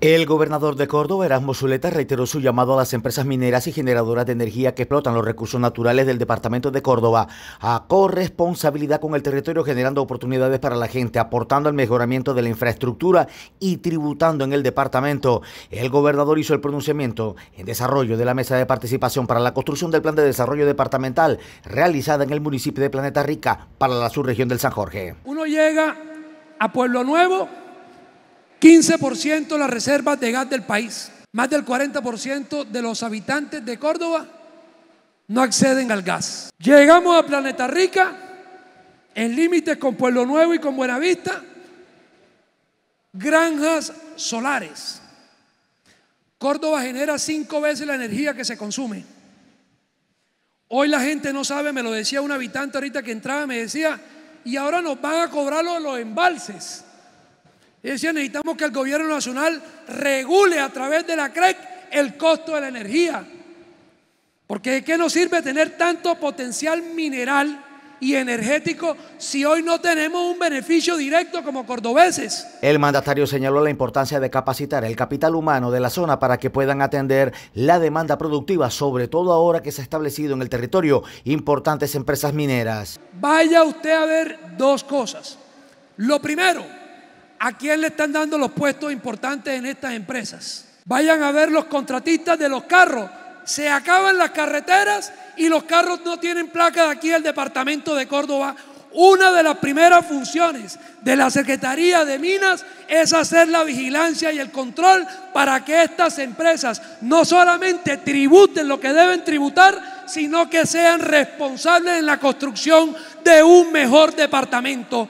El gobernador de Córdoba, Erasmo Zuleta, reiteró su llamado a las empresas mineras y generadoras de energía que explotan los recursos naturales del departamento de Córdoba a corresponsabilidad con el territorio, generando oportunidades para la gente, aportando al mejoramiento de la infraestructura y tributando en el departamento. El gobernador hizo el pronunciamiento en desarrollo de la mesa de participación para la construcción del plan de desarrollo departamental realizada en el municipio de Planeta Rica para la subregión del San Jorge. Uno llega a Pueblo Nuevo 15% de las reservas de gas del país. Más del 40% de los habitantes de Córdoba no acceden al gas. Llegamos a Planeta Rica, en límites con Pueblo Nuevo y con Buenavista, granjas solares. Córdoba genera cinco veces la energía que se consume. Hoy la gente no sabe, me lo decía un habitante ahorita que entraba, me decía, y ahora nos van a cobrar los embalses. Y necesitamos que el gobierno nacional regule a través de la CREC e el costo de la energía. Porque ¿de qué nos sirve tener tanto potencial mineral y energético si hoy no tenemos un beneficio directo como cordobeses? El mandatario señaló la importancia de capacitar el capital humano de la zona para que puedan atender la demanda productiva, sobre todo ahora que se ha establecido en el territorio importantes empresas mineras. Vaya usted a ver dos cosas. Lo primero, a quién le están dando los puestos importantes en estas empresas. Vayan a ver los contratistas de los carros. Se acaban las carreteras y los carros no tienen placa de aquí al departamento de Córdoba. Una de las primeras funciones de la Secretaría de Minas es hacer la vigilancia y el control para que estas empresas no solamente tributen lo que deben tributar, sino que sean responsables en la construcción de un mejor departamento.